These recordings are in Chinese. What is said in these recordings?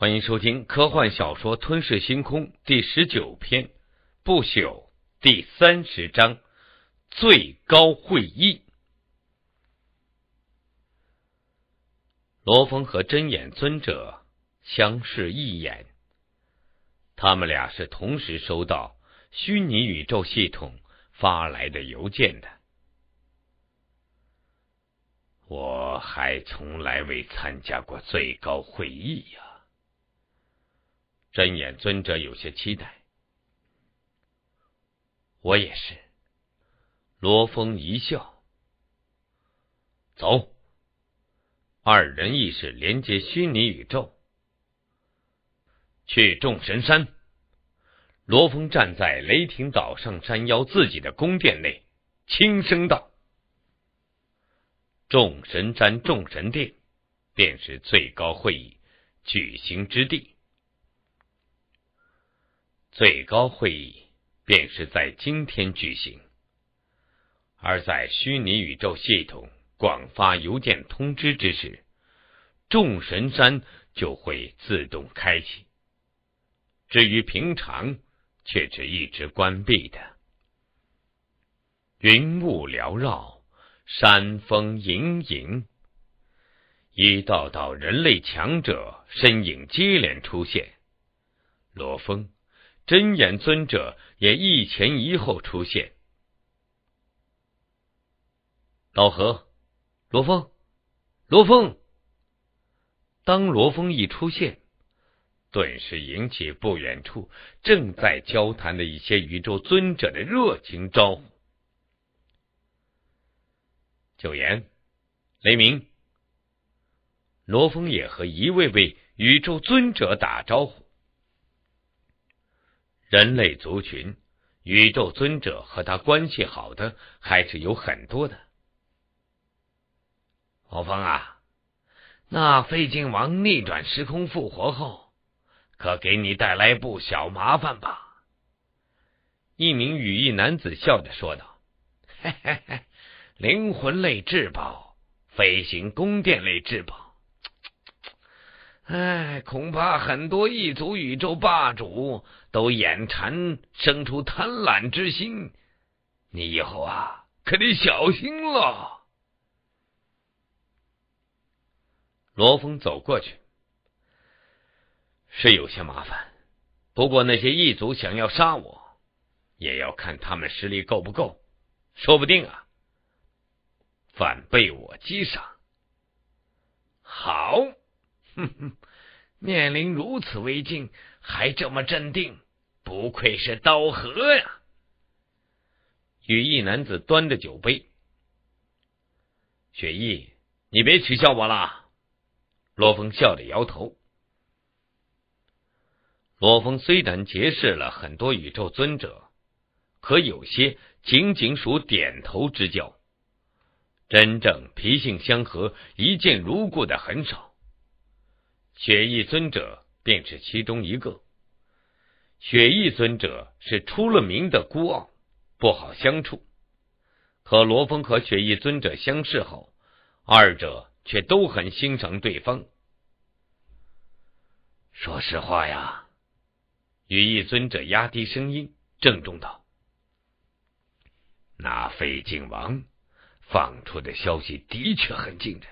欢迎收听科幻小说《吞噬星空》第十九篇《不朽》第三十章《最高会议》。罗峰和真眼尊者相视一眼，他们俩是同时收到虚拟宇宙系统发来的邮件的。我还从来未参加过最高会议呀。真眼尊者有些期待，我也是。罗峰一笑，走。二人意识连接虚拟宇宙，去众神山。罗峰站在雷霆岛上山腰自己的宫殿内，轻声道：“众神山，众神殿，便是最高会议举行之地。”最高会议便是在今天举行，而在虚拟宇宙系统广发邮件通知之时，众神山就会自动开启。至于平常，却是一直关闭的。云雾缭绕，山峰隐隐。一道道人类强者身影接连出现，罗峰。真眼尊者也一前一后出现。老何，罗峰，罗峰。当罗峰一出现，顿时引起不远处正在交谈的一些宇宙尊者的热情招呼。九言，雷鸣，罗峰也和一位位宇宙尊者打招呼。人类族群，宇宙尊者和他关系好的还是有很多的。欧峰啊，那费金王逆转时空复活后，可给你带来不小麻烦吧？一名羽翼男子笑着说道：“嘿嘿嘿，灵魂类至宝，飞行宫殿类至宝，啧啧啧，哎，恐怕很多异族宇宙霸主。”都眼馋，生出贪婪之心。你以后啊，可得小心了。罗峰走过去，是有些麻烦。不过那些异族想要杀我，也要看他们实力够不够。说不定啊，反被我击杀。好，哼哼，面临如此危境。还这么镇定，不愧是刀和呀！羽翼男子端着酒杯，雪翼，你别取笑我啦！罗峰笑着摇头。罗峰虽然结识了很多宇宙尊者，可有些仅仅属点头之交，真正脾性相合、一见如故的很少。雪翼尊者。便是其中一个，雪翼尊者是出了名的孤傲，不好相处。可罗峰和雪翼尊者相视后，二者却都很欣赏对方。说实话呀，羽翼尊者压低声音，郑重道：“那废境王放出的消息的确很惊人，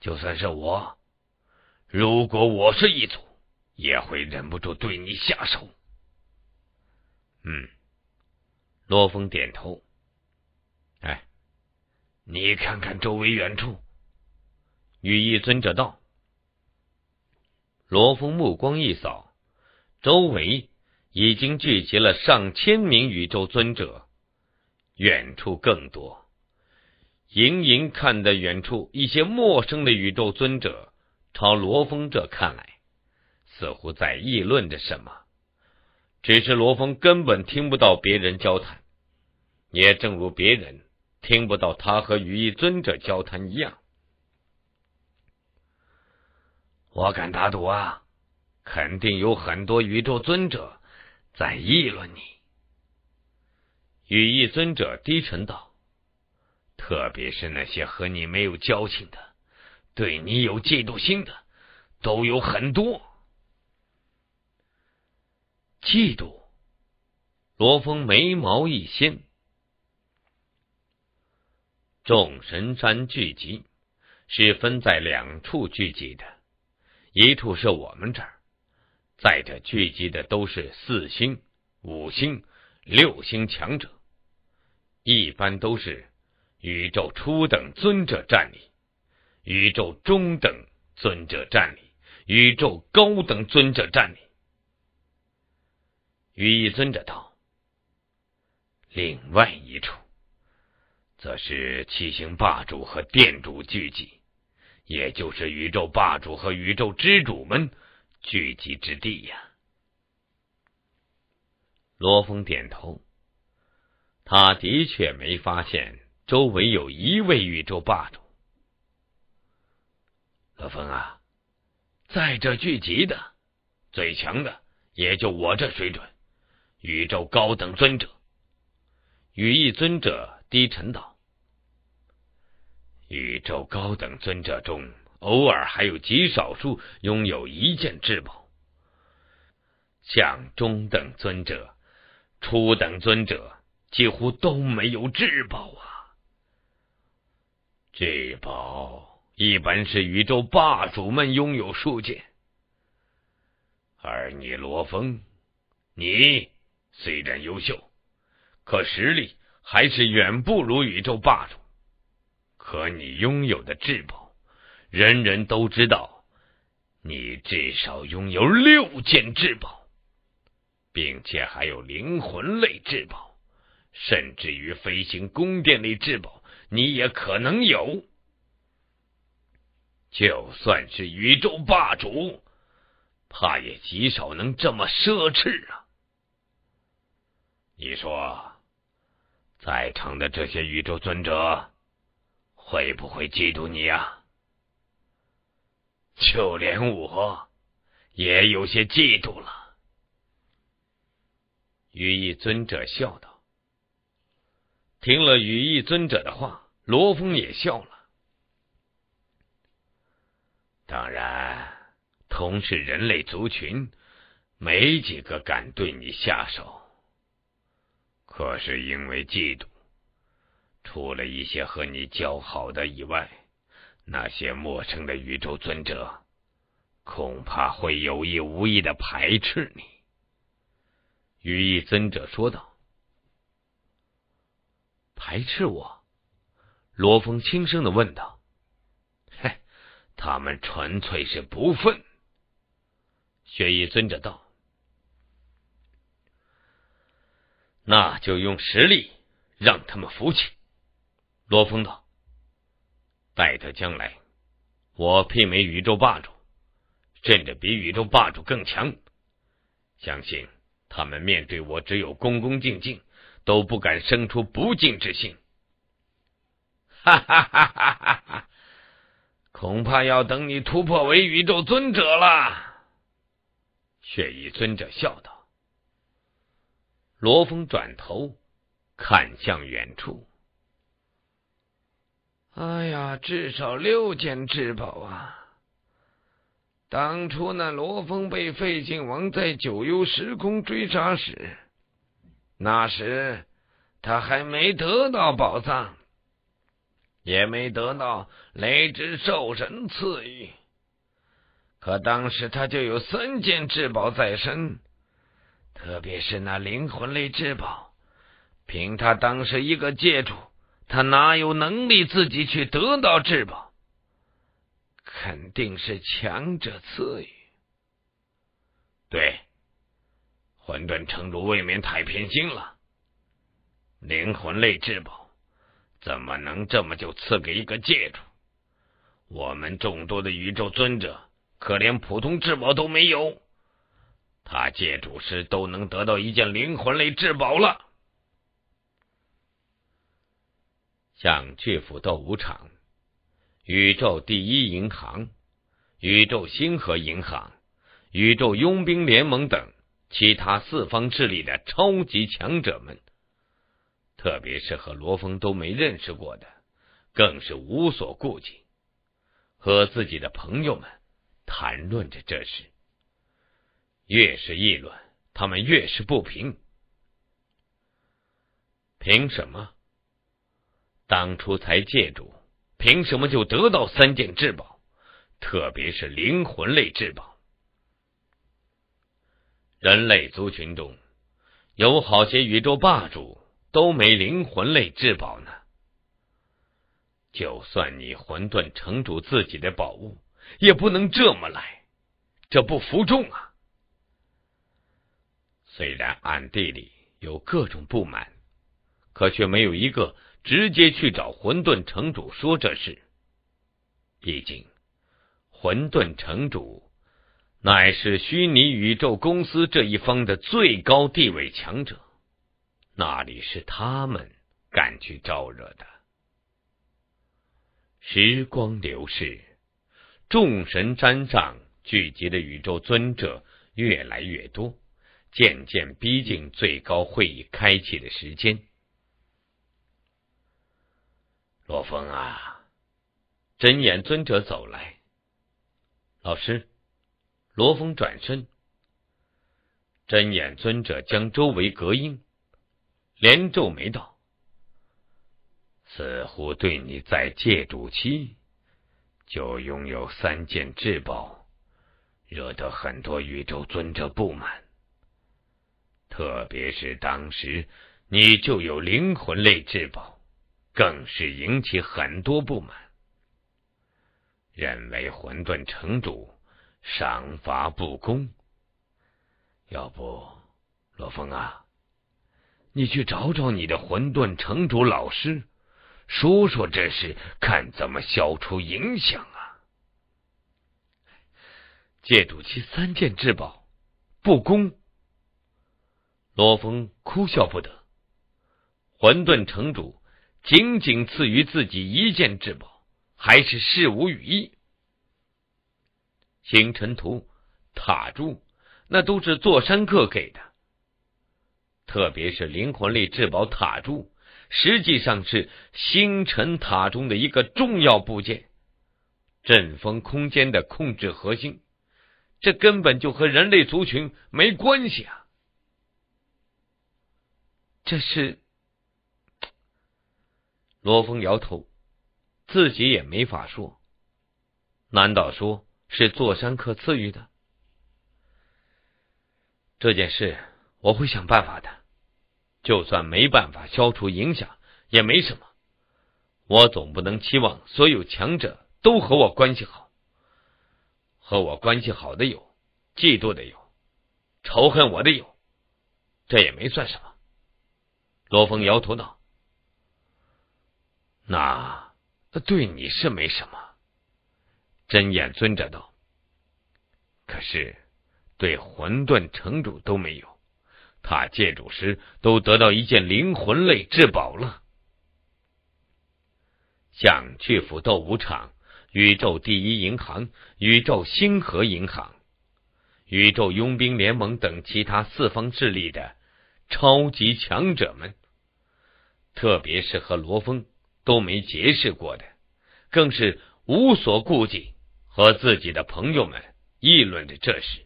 就算是我。”如果我是一族，也会忍不住对你下手。嗯，罗峰点头。哎，你看看周围远处，羽翼尊者道。罗峰目光一扫，周围已经聚集了上千名宇宙尊者，远处更多。隐隐看的远处一些陌生的宇宙尊者。朝罗峰这看来，似乎在议论着什么，只是罗峰根本听不到别人交谈，也正如别人听不到他和羽翼尊者交谈一样。我敢打赌啊，肯定有很多宇宙尊者在议论你。羽翼尊者低沉道：“特别是那些和你没有交情的。”对你有嫉妒心的都有很多。嫉妒，罗峰眉毛一掀。众神山聚集是分在两处聚集的，一处是我们这儿，在这聚集的都是四星、五星、六星强者，一般都是宇宙初等尊者战力。宇宙中等尊者站立，宇宙高等尊者站立。羽翼尊者道：“另外一处，则是七星霸主和殿主聚集，也就是宇宙霸主和宇宙之主们聚集之地呀。”罗峰点头，他的确没发现周围有一位宇宙霸主。老峰啊，在这聚集的最强的也就我这水准，宇宙高等尊者。羽翼尊者低沉道：“宇宙高等尊者中，偶尔还有极少数拥有一件至宝，像中等尊者、初等尊者，几乎都没有至宝啊。”至宝。一般是宇宙霸主们拥有数件，而你罗峰，你虽然优秀，可实力还是远不如宇宙霸主。可你拥有的至宝，人人都知道，你至少拥有六件至宝，并且还有灵魂类至宝，甚至于飞行宫殿类至宝，你也可能有。就算是宇宙霸主，怕也极少能这么奢侈啊！你说，在场的这些宇宙尊者，会不会嫉妒你啊？就连我也有些嫉妒了。羽翼尊者笑道。听了羽翼尊者的话，罗峰也笑了。当然，同是人类族群，没几个敢对你下手。可是因为嫉妒，除了一些和你交好的以外，那些陌生的宇宙尊者，恐怕会有意无意的排斥你。”羽翼尊者说道。“排斥我？”罗峰轻声的问道。他们纯粹是不忿。雪衣尊者道：“那就用实力让他们服气。”罗峰道：“待他将来，我媲美宇宙霸主，甚至比宇宙霸主更强，相信他们面对我只有恭恭敬敬，都不敢生出不敬之心。”哈哈哈哈哈哈！恐怕要等你突破为宇宙尊者了，血衣尊者笑道。罗峰转头看向远处。哎呀，至少六件至宝啊！当初那罗峰被费劲王在九幽时空追杀时，那时他还没得到宝藏。也没得到雷之兽神赐予，可当时他就有三件至宝在身，特别是那灵魂类至宝，凭他当时一个界主，他哪有能力自己去得到至宝？肯定是强者赐予。对，混沌城主未免太偏心了。灵魂类至宝。怎么能这么就赐给一个界主？我们众多的宇宙尊者可连普通至宝都没有，他界主师都能得到一件灵魂类至宝了。像巨斧斗武场、宇宙第一银行、宇宙星河银行、宇宙佣兵联盟等其他四方势力的超级强者们。特别是和罗峰都没认识过的，更是无所顾忌，和自己的朋友们谈论着这事。越是议论，他们越是不平。凭什么？当初才借主，凭什么就得到三件至宝？特别是灵魂类至宝。人类族群中有好些宇宙霸主。都没灵魂类至宝呢，就算你混沌城主自己的宝物，也不能这么来，这不服众啊！虽然暗地里有各种不满，可却没有一个直接去找混沌城主说这事。毕竟，混沌城主乃是虚拟宇宙公司这一方的最高地位强者。那里是他们敢去招惹的。时光流逝，众神山上聚集的宇宙尊者越来越多，渐渐逼近最高会议开启的时间。罗峰啊，真眼尊者走来，老师。罗峰转身，真眼尊者将周围隔音。连皱眉道：“似乎对你在借主期就拥有三件至宝，惹得很多宇宙尊者不满。特别是当时你就有灵魂类至宝，更是引起很多不满，认为混沌城主赏罚不公。要不，罗峰啊？”你去找找你的混沌城主老师，说说这事，看怎么消除影响啊！借主其三件至宝，不公。罗峰哭笑不得，混沌城主仅仅赐予自己一件至宝，还是事无羽意。星辰图、塔珠，那都是座山客给的。特别是灵魂力至宝塔柱，实际上是星辰塔中的一个重要部件，阵风空间的控制核心。这根本就和人类族群没关系啊！这是罗峰摇头，自己也没法说。难道说是座山客赐予的？这件事。我会想办法的，就算没办法消除影响也没什么。我总不能期望所有强者都和我关系好。和我关系好的有，嫉妒的有，仇恨我的有，这也没算什么。罗峰摇头道：“那对你是没什么。”真眼尊者道：“可是对混沌城主都没有。”他建筑师都得到一件灵魂类至宝了。像巨斧斗武场、宇宙第一银行、宇宙星河银行、宇宙佣兵联盟等其他四方势力的超级强者们，特别是和罗峰都没结识过的，更是无所顾忌，和自己的朋友们议论着这事。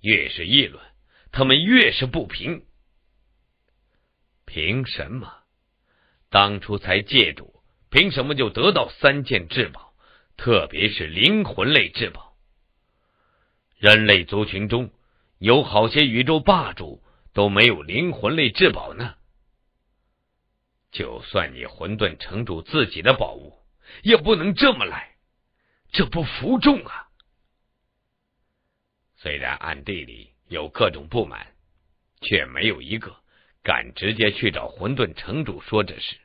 越是议论。他们越是不平，凭什么？当初才借赌，凭什么就得到三件至宝？特别是灵魂类至宝。人类族群中有好些宇宙霸主都没有灵魂类至宝呢。就算你混沌城主自己的宝物，也不能这么来，这不服众啊！虽然暗地里。有各种不满，却没有一个敢直接去找混沌城主说这事。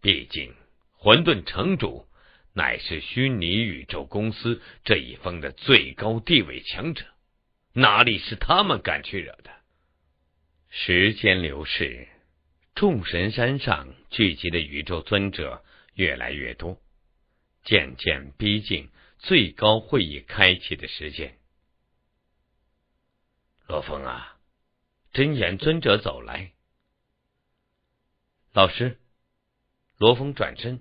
毕竟，混沌城主乃是虚拟宇宙公司这一方的最高地位强者，哪里是他们敢去惹的？时间流逝，众神山上聚集的宇宙尊者越来越多，渐渐逼近。最高会议开启的时间。罗峰啊，真眼尊者走来。老师，罗峰转身。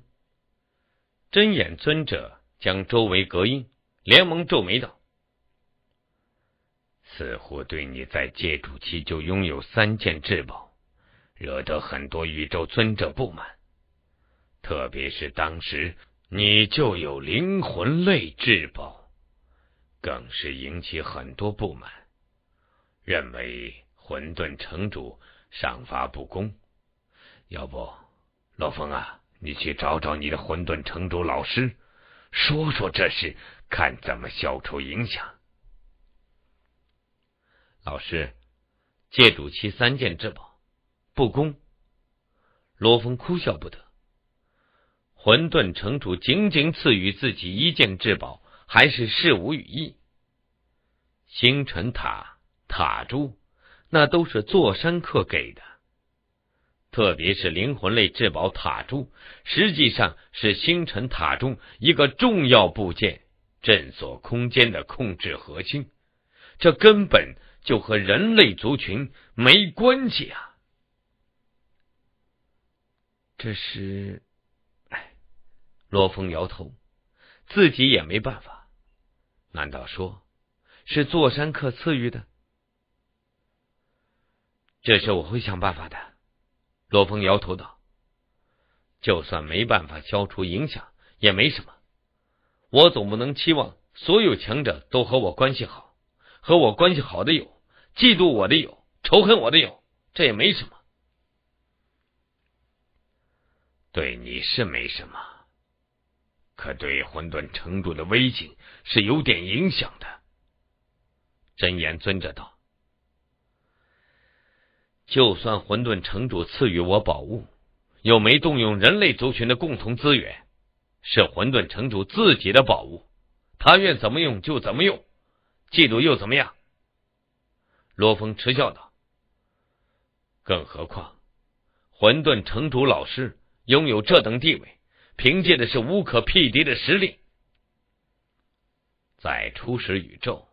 真眼尊者将周围隔音，连忙皱眉道：“似乎对你在借主期就拥有三件至宝，惹得很多宇宙尊者不满，特别是当时。”你就有灵魂类至宝，更是引起很多不满，认为混沌城主赏罚不公。要不，罗峰啊，你去找找你的混沌城主老师，说说这事，看怎么消除影响。老师，借主期三件至宝，不公。罗峰哭笑不得。混沌城主仅仅赐予自己一件至宝，还是事无羽意。星辰塔塔珠，那都是座山客给的。特别是灵魂类至宝塔珠，实际上是星辰塔中一个重要部件——镇锁空间的控制核心。这根本就和人类族群没关系啊！这是。罗峰摇头，自己也没办法。难道说是座山客赐予的？这事我会想办法的。罗峰摇头道：“就算没办法消除影响，也没什么。我总不能期望所有强者都和我关系好。和我关系好的有，嫉妒我的有，仇恨我的有，这也没什么。对你是没什么。”可对混沌城主的威信是有点影响的。真言尊者道：“就算混沌城主赐予我宝物，又没动用人类族群的共同资源，是混沌城主自己的宝物，他愿怎么用就怎么用，嫉妒又怎么样？”罗峰嗤笑道：“更何况，混沌城主老师拥有这等地位。”凭借的是无可匹敌的实力，在初始宇宙，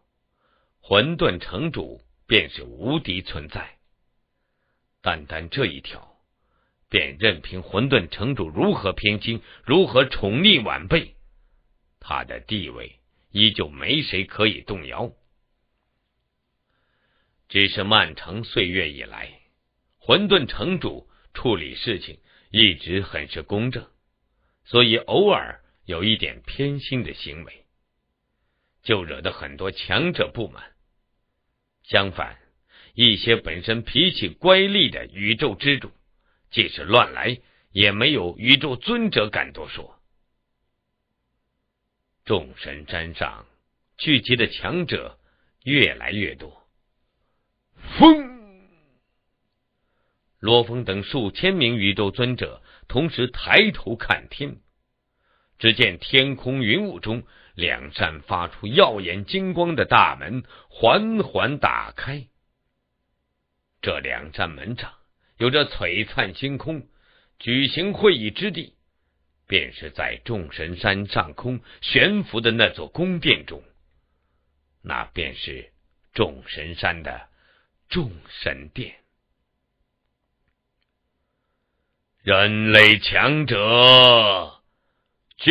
混沌城主便是无敌存在。单单这一条，便任凭混沌城主如何偏心，如何宠溺晚辈，他的地位依旧没谁可以动摇。只是漫长岁月以来，混沌城主处理事情一直很是公正。所以偶尔有一点偏心的行为，就惹得很多强者不满。相反，一些本身脾气乖戾的宇宙之主，即使乱来，也没有宇宙尊者敢多说。众神山上聚集的强者越来越多，风罗峰等数千名宇宙尊者。同时抬头看天，只见天空云雾中，两扇发出耀眼金光的大门缓缓打开。这两扇门上有着璀璨星空，举行会议之地，便是在众神山上空悬浮的那座宫殿中，那便是众神山的众神殿。人类强者聚，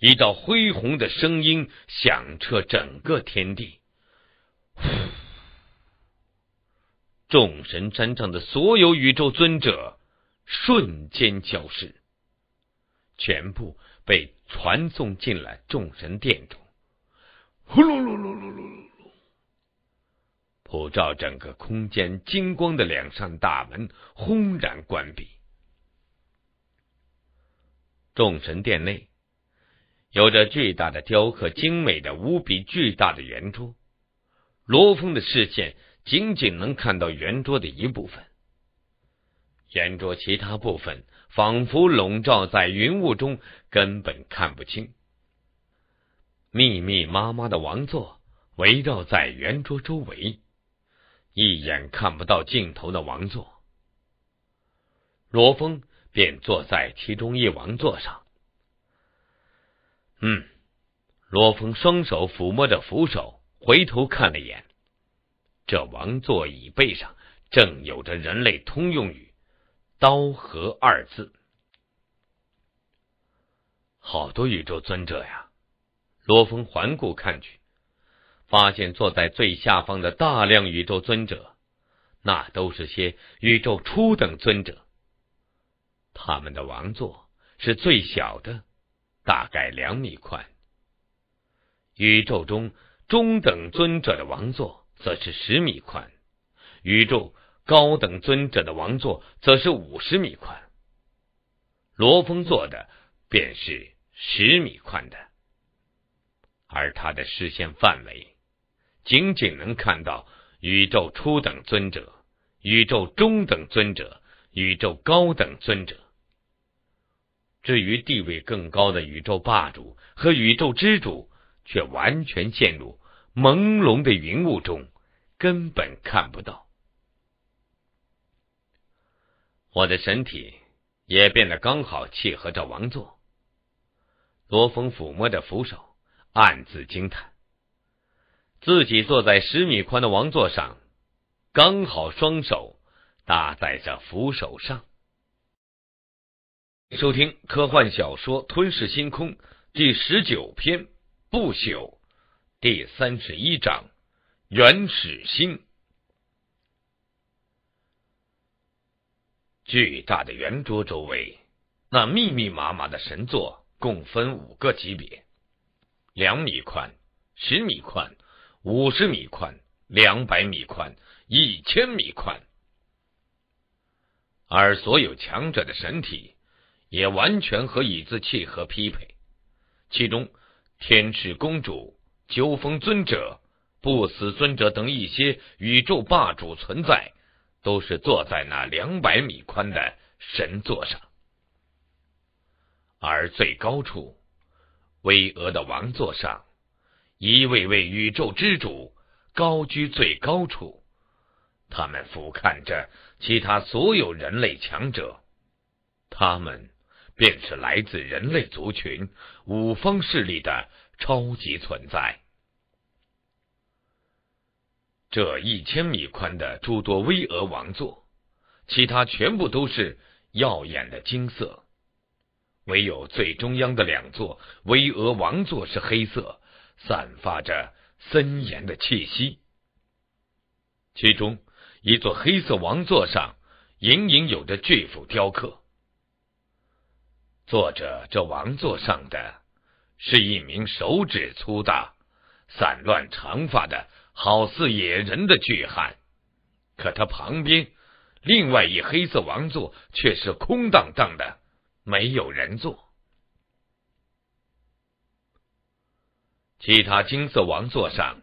一道恢宏的声音响彻整个天地。众神山上的所有宇宙尊者瞬间消失，全部被传送进了众神殿中。呼噜噜噜噜噜。普照整个空间金光的两扇大门轰然关闭。众神殿内有着巨大的雕刻精美的无比巨大的圆桌，罗峰的视线仅仅能看到圆桌的一部分，圆桌其他部分仿佛笼罩在云雾中，根本看不清。密密麻麻的王座围绕在圆桌周围。一眼看不到尽头的王座，罗峰便坐在其中一王座上。嗯，罗峰双手抚摸着扶手，回头看了眼，这王座椅背上正有着人类通用语“刀和”二字。好多宇宙尊者呀！罗峰环顾看去。发现坐在最下方的大量宇宙尊者，那都是些宇宙初等尊者。他们的王座是最小的，大概两米宽。宇宙中中等尊者的王座则是十米宽，宇宙高等尊者的王座则是五十米宽。罗峰坐的便是十米宽的，而他的视线范围。仅仅能看到宇宙初等尊者、宇宙中等尊者、宇宙高等尊者。至于地位更高的宇宙霸主和宇宙之主，却完全陷入朦胧的云雾中，根本看不到。我的身体也变得刚好契合着王座。罗峰抚摸着扶手，暗自惊叹。自己坐在十米宽的王座上，刚好双手搭在这扶手上。收听科幻小说《吞噬星空》第十九篇《不朽》第三十一章《原始星》。巨大的圆桌周围，那密密麻麻的神座共分五个级别，两米宽，十米宽。五十米宽，两百米宽，一千米宽。而所有强者的神体，也完全和椅子契合匹配。其中，天赤公主、九峰尊者、不死尊者等一些宇宙霸主存在，都是坐在那两百米宽的神座上。而最高处，巍峨的王座上。一位位宇宙之主高居最高处，他们俯瞰着其他所有人类强者，他们便是来自人类族群五方势力的超级存在。这一千米宽的诸多巍峨王座，其他全部都是耀眼的金色，唯有最中央的两座巍峨王座是黑色。散发着森严的气息。其中一座黑色王座上隐隐有着巨斧雕刻。坐着这王座上的是一名手指粗大、散乱长发的，好似野人的巨汉。可他旁边另外一黑色王座却是空荡荡的，没有人坐。其他金色王座上，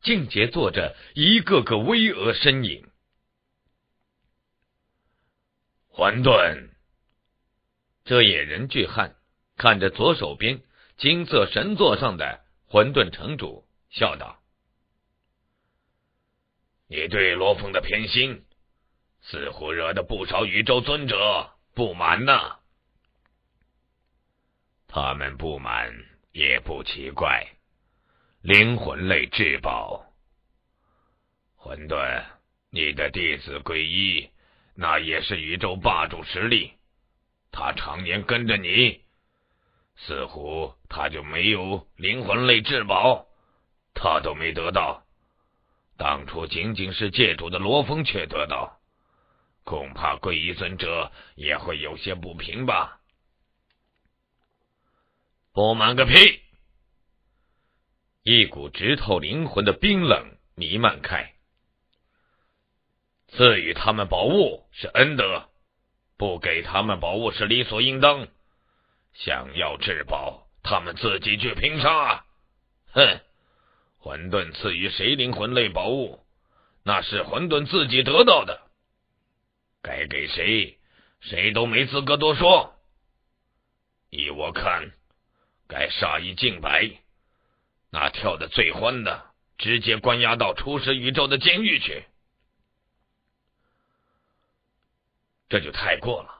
静杰坐着一个个巍峨身影。混沌，这野人巨汉看着左手边金色神座上的混沌城主，笑道：“你对罗峰的偏心，似乎惹得不少宇宙尊者不满呢。”他们不满也不奇怪。灵魂类至宝，混沌，你的弟子归一，那也是宇宙霸主实力。他常年跟着你，似乎他就没有灵魂类至宝，他都没得到。当初仅仅是界主的罗峰却得到，恐怕归一尊者也会有些不平吧？不满个屁！一股直透灵魂的冰冷弥漫开。赐予他们宝物是恩德，不给他们宝物是理所应当。想要至宝，他们自己去拼杀。哼，混沌赐予谁灵魂类宝物，那是混沌自己得到的，该给谁，谁都没资格多说。依我看，该杀一儆百。那跳的最欢的，直接关押到初始宇宙的监狱去，这就太过了。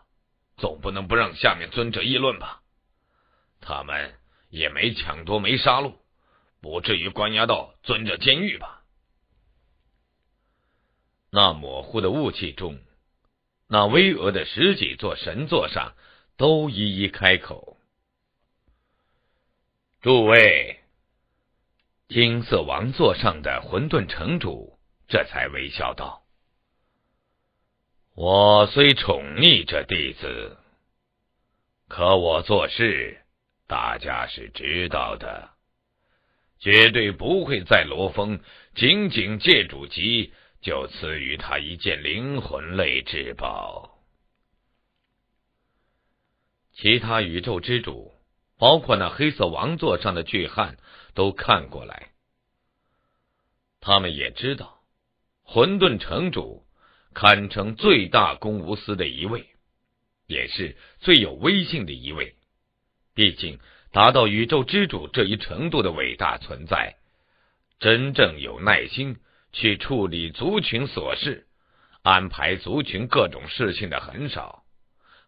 总不能不让下面尊者议论吧？他们也没抢夺，没杀戮，不至于关押到尊者监狱吧？那模糊的雾气中，那巍峨的十几座神座上，都一一开口：“诸位。”金色王座上的混沌城主这才微笑道：“我虽宠溺这弟子，可我做事大家是知道的，绝对不会在罗峰仅仅借主机就赐予他一件灵魂类至宝。其他宇宙之主，包括那黑色王座上的巨汉。”都看过来。他们也知道，混沌城主堪称最大公无私的一位，也是最有威信的一位。毕竟，达到宇宙之主这一程度的伟大存在，真正有耐心去处理族群琐事、安排族群各种事情的很少。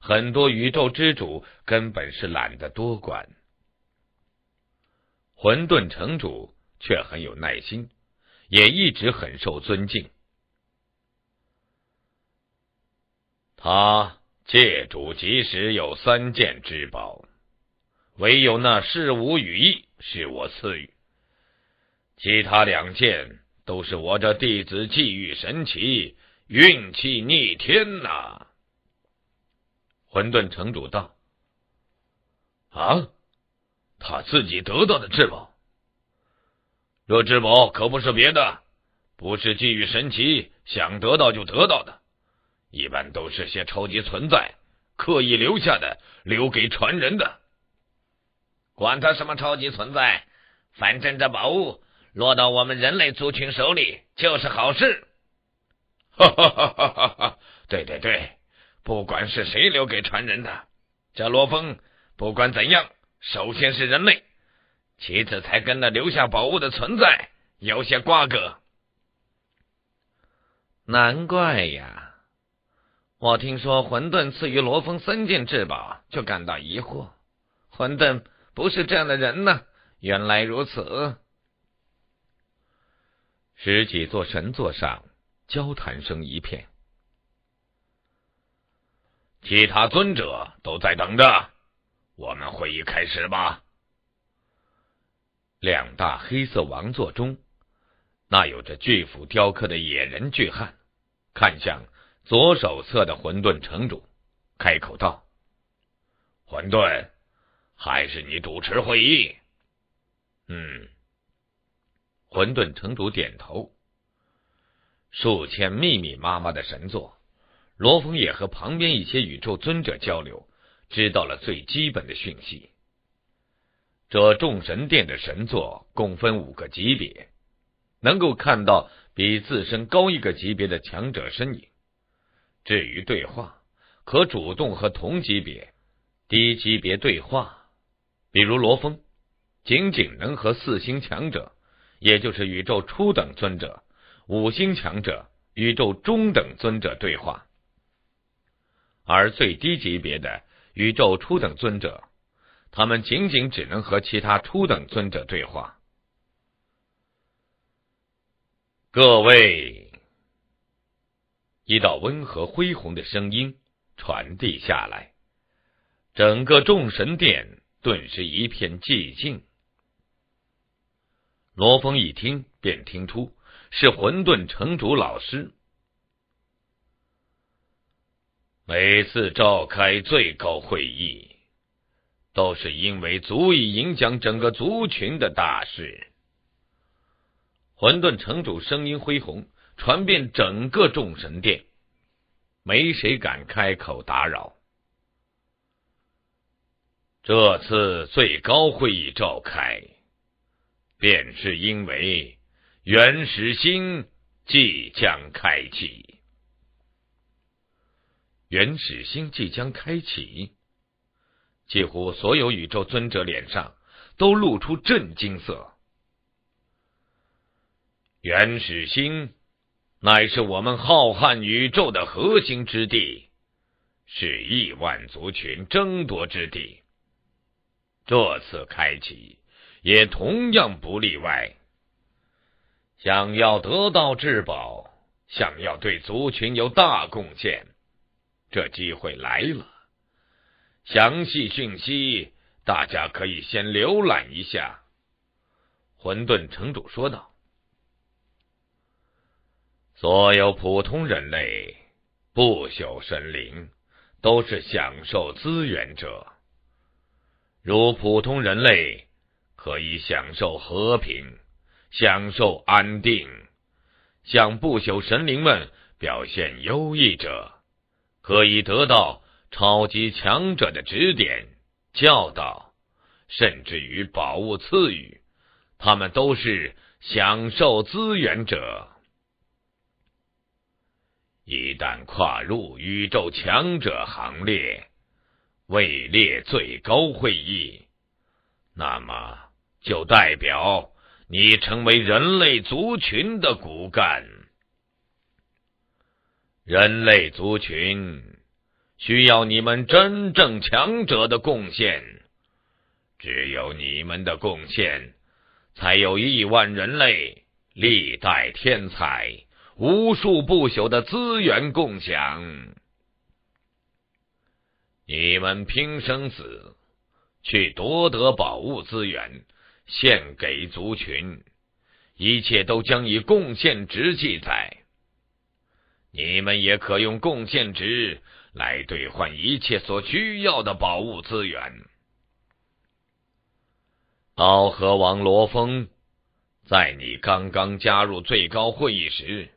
很多宇宙之主根本是懒得多管。混沌城主却很有耐心，也一直很受尊敬。他界主即使有三件之宝，唯有那事无羽翼是我赐予，其他两件都是我这弟子际遇神奇、运气逆天呐。混沌城主道：“啊。”他自己得到的至宝，这至宝可不是别的，不是寄予神奇想得到就得到的，一般都是些超级存在刻意留下的，留给传人的。管他什么超级存在，反正这宝物落到我们人类族群手里就是好事。哈哈哈哈哈！对对对，不管是谁留给传人的，这罗峰不管怎样。首先是人类，其次才跟那留下宝物的存在有些瓜葛。难怪呀！我听说混沌赐予罗峰三件至宝，就感到疑惑。混沌不是这样的人呢。原来如此。十几座神座上交谈声一片，其他尊者都在等着。我们会议开始吧。两大黑色王座中，那有着巨斧雕刻的野人巨汉看向左手侧的混沌城主，开口道：“混沌，还是你主持会议？”嗯。混沌城主点头。数千密密麻麻的神作，罗峰也和旁边一些宇宙尊者交流。知道了最基本的讯息。这众神殿的神座共分五个级别，能够看到比自身高一个级别的强者身影。至于对话，可主动和同级别、低级别对话，比如罗峰，仅仅能和四星强者，也就是宇宙初等尊者、五星强者、宇宙中等尊者对话，而最低级别的。宇宙初等尊者，他们仅仅只能和其他初等尊者对话。各位，一道温和恢宏的声音传递下来，整个众神殿顿时一片寂静。罗峰一听便听出是混沌城主老师。每次召开最高会议，都是因为足以影响整个族群的大事。混沌城主声音恢宏，传遍整个众神殿，没谁敢开口打扰。这次最高会议召开，便是因为原始星即将开启。原始星即将开启，几乎所有宇宙尊者脸上都露出震惊色。原始星乃是我们浩瀚宇宙的核心之地，是亿万族群争夺之地。这次开启也同样不例外。想要得到至宝，想要对族群有大贡献。这机会来了，详细讯息大家可以先浏览一下。混沌城主说道：“所有普通人类、不朽神灵都是享受资源者，如普通人类可以享受和平、享受安定，向不朽神灵们表现优异者。”可以得到超级强者的指点、教导，甚至于宝物赐予，他们都是享受资源者。一旦跨入宇宙强者行列，位列最高会议，那么就代表你成为人类族群的骨干。人类族群需要你们真正强者的贡献，只有你们的贡献，才有亿万人类历代天才、无数不朽的资源共享。你们拼生死去夺得宝物资源，献给族群，一切都将以贡献值记载。你们也可用贡献值来兑换一切所需要的宝物资源。奥河王罗峰，在你刚刚加入最高会议时，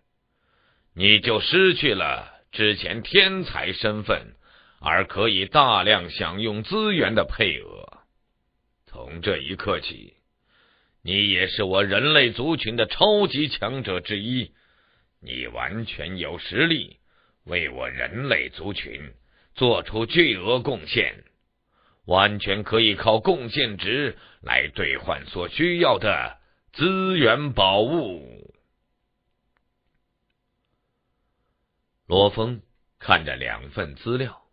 你就失去了之前天才身份而可以大量享用资源的配额。从这一刻起，你也是我人类族群的超级强者之一。你完全有实力为我人类族群做出巨额贡献，完全可以靠贡献值来兑换所需要的资源宝物。罗峰看着两份资料，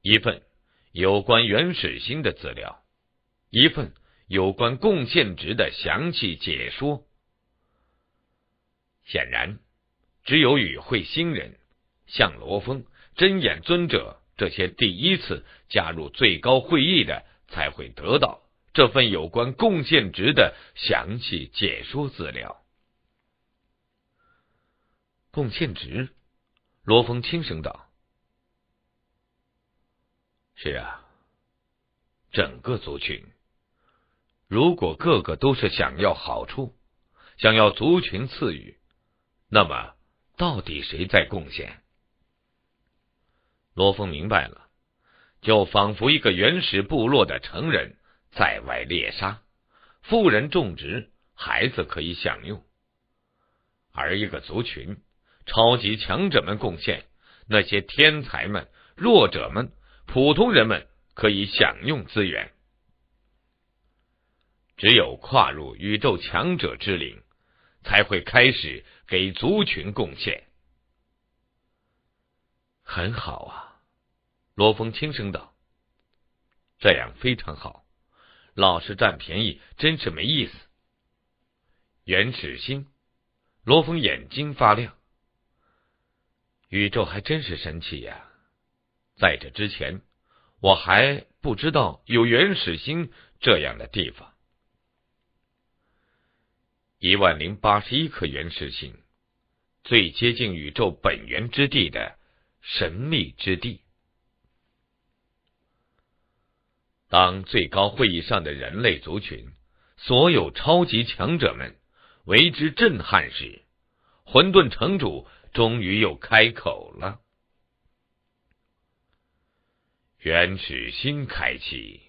一份有关原始星的资料，一份有关贡献值的详细解说，显然。只有与会新人，像罗峰、真眼尊者这些第一次加入最高会议的，才会得到这份有关贡献值的详细解说资料。贡献值，罗峰轻声道：“是啊，整个族群，如果个个都是想要好处，想要族群赐予，那么。”到底谁在贡献？罗峰明白了，就仿佛一个原始部落的成人在外猎杀，富人种植，孩子可以享用；而一个族群，超级强者们贡献，那些天才们、弱者们、普通人们可以享用资源。只有跨入宇宙强者之林，才会开始。给族群贡献，很好啊！罗峰轻声道：“这样非常好，老是占便宜真是没意思。”原始星，罗峰眼睛发亮，宇宙还真是神奇呀！在这之前，我还不知道有原始星这样的地方。一万零八十一颗原始星，最接近宇宙本源之地的神秘之地。当最高会议上的人类族群所有超级强者们为之震撼时，混沌城主终于又开口了：“原始星开启，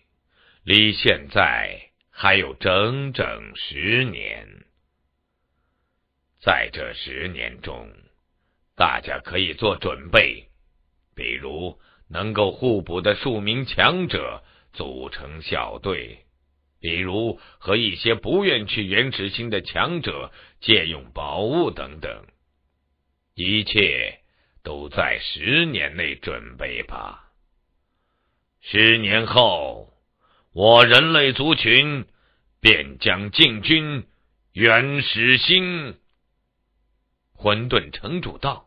离现在还有整整十年。”在这十年中，大家可以做准备，比如能够互补的数名强者组成小队，比如和一些不愿去原始星的强者借用宝物等等，一切都在十年内准备吧。十年后，我人类族群便将进军原始星。混沌城主道。